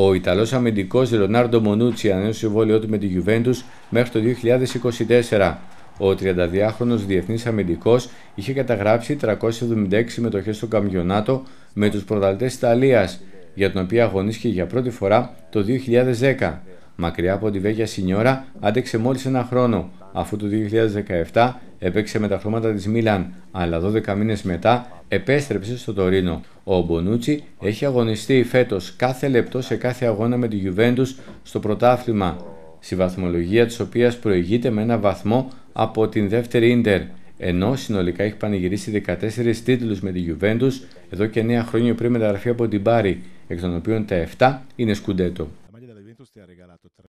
Ο Ιταλός αμυντικός Ρονάρντο Μονούτσι ανέωσε συμβόλαιό του με τη Γιουβέντους μέχρι το 2024. Ο 32χρονο διεθνής αμυντικός είχε καταγράψει 376 συμμετοχέ στο καμπιονάτο με τους πρωταλτέ Ιταλίας, για τον οποίο αγωνίστηκε για πρώτη φορά το 2010. Μακριά από τη Βέγια Σινιώρα άντεξε μόλις ένα χρόνο, αφού το 2017 έπαιξε με τα χρώματα της Μίλαν, αλλά 12 μήνες μετά επέστρεψε στο Τωρίνο. Ο Μπονούτσι έχει αγωνιστεί φέτος κάθε λεπτό σε κάθε αγώνα με τη Γιουβέντους στο πρωτάθλημα, στη βαθμολογία της οποίας προηγείται με ένα βαθμό από την δεύτερη Ίντερ, ενώ συνολικά έχει πανηγυρίσει 14 τίτλους με τη Γιουβέντους εδώ και 9 χρόνια πριν μεταγραφεί από την Πάρη, εκ των οποίων τα 7 είναι σκουντέτο.